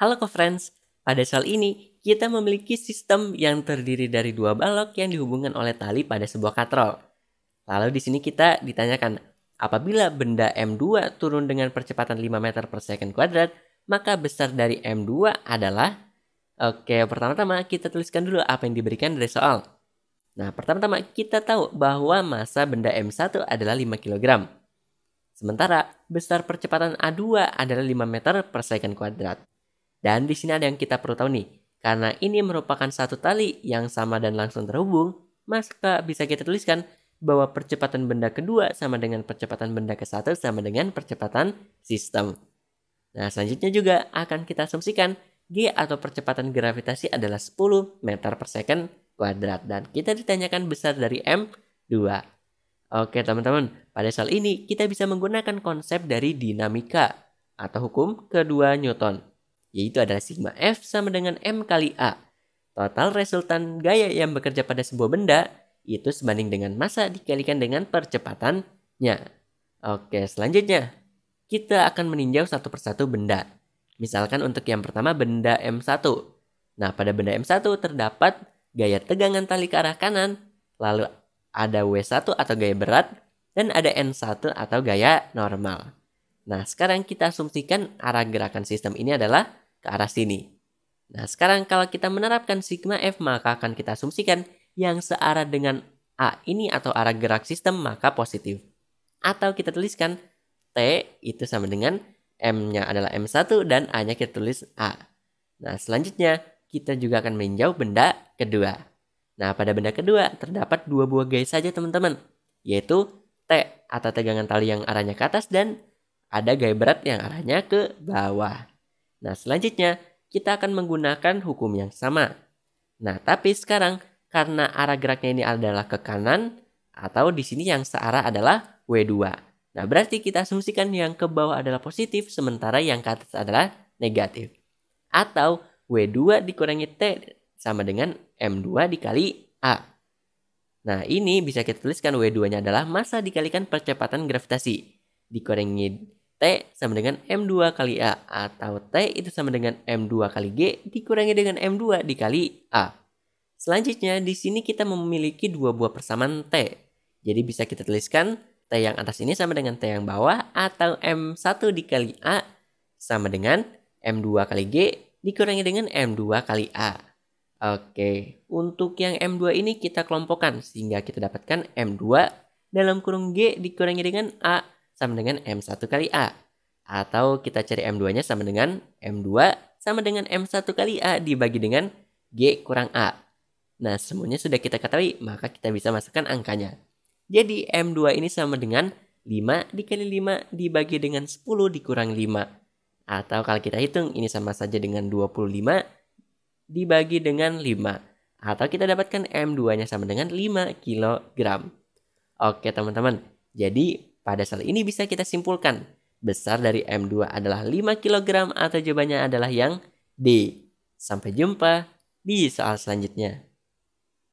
Halo ke friends pada soal ini kita memiliki sistem yang terdiri dari dua balok yang dihubungkan oleh tali pada sebuah katrol. Lalu di sini kita ditanyakan, apabila benda M2 turun dengan percepatan 5 meter per second kuadrat, maka besar dari M2 adalah? Oke, pertama-tama kita tuliskan dulu apa yang diberikan dari soal. Nah, pertama-tama kita tahu bahwa massa benda M1 adalah 5 kg. Sementara besar percepatan A2 adalah 5 meter per second kuadrat. Dan di sini ada yang kita perlu tahu nih, karena ini merupakan satu tali yang sama dan langsung terhubung, maka bisa kita tuliskan bahwa percepatan benda kedua sama dengan percepatan benda ke satu sama dengan percepatan sistem. Nah, selanjutnya juga akan kita asumsikan G atau percepatan gravitasi adalah 10 meter per second kuadrat dan kita ditanyakan besar dari M2. Oke teman-teman, pada soal ini kita bisa menggunakan konsep dari dinamika atau hukum kedua Newton yaitu adalah sigma F sama dengan M kali A. Total resultan gaya yang bekerja pada sebuah benda itu sebanding dengan massa dikalikan dengan percepatannya. Oke, selanjutnya kita akan meninjau satu persatu benda. Misalkan untuk yang pertama benda M1. Nah, pada benda M1 terdapat gaya tegangan tali ke arah kanan, lalu ada W1 atau gaya berat, dan ada N1 atau gaya normal. Nah, sekarang kita asumsikan arah gerakan sistem ini adalah ke arah sini. Nah, sekarang kalau kita menerapkan sigma F, maka akan kita asumsikan yang searah dengan A ini atau arah gerak sistem, maka positif. Atau kita tuliskan T itu sama dengan M-nya adalah M1 dan A-nya kita tulis A. Nah, selanjutnya kita juga akan menjauh benda kedua. Nah, pada benda kedua terdapat dua buah gaya saja teman-teman, yaitu T atau tegangan tali yang arahnya ke atas dan ada gaya berat yang arahnya ke bawah. Nah, selanjutnya kita akan menggunakan hukum yang sama. Nah, tapi sekarang karena arah geraknya ini adalah ke kanan, atau di sini yang searah adalah W2. Nah, berarti kita asumsikan yang ke bawah adalah positif, sementara yang ke atas adalah negatif. Atau W2 dikurangi T sama dengan M2 dikali A. Nah, ini bisa kita tuliskan W2-nya adalah massa dikalikan percepatan gravitasi. Dikurangi T sama dengan M2 kali A atau T itu sama dengan M2 kali G dikurangi dengan M2 dikali A. Selanjutnya di sini kita memiliki dua buah persamaan T. Jadi bisa kita tuliskan T yang atas ini sama dengan T yang bawah atau M1 dikali A sama dengan M2 kali G dikurangi dengan M2 kali A. Oke, untuk yang M2 ini kita kelompokkan sehingga kita dapatkan M2 dalam kurung G dikurangi dengan A sama dengan M1 kali A. Atau kita cari M2-nya sama dengan M2 sama dengan M1 kali A dibagi dengan G kurang A. Nah, semuanya sudah kita ketahui, maka kita bisa masukkan angkanya. Jadi M2 ini sama dengan 5 dikali 5 dibagi dengan 10 dikurang 5. Atau kalau kita hitung, ini sama saja dengan 25 dibagi dengan 5. Atau kita dapatkan M2-nya sama dengan 5 kg. Oke teman-teman, jadi pada soal ini bisa kita simpulkan, besar dari M2 adalah 5 kg atau jawabannya adalah yang D. Sampai jumpa di soal selanjutnya.